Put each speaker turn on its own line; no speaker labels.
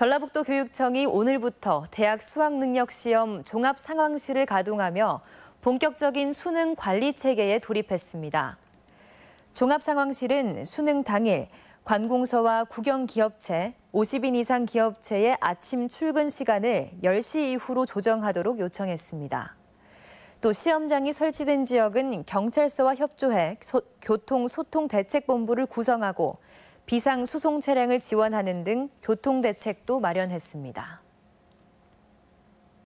전라북도 교육청이 오늘부터 대학 수학능력시험 종합상황실을 가동하며 본격적인 수능 관리 체계에 돌입했습니다. 종합상황실은 수능 당일 관공서와 국영기업체, 50인 이상 기업체의 아침 출근 시간을 10시 이후로 조정하도록 요청했습니다. 또 시험장이 설치된 지역은 경찰서와 협조해 소, 교통소통대책본부를 구성하고 비상 수송 차량을 지원하는 등 교통 대책도 마련했습니다.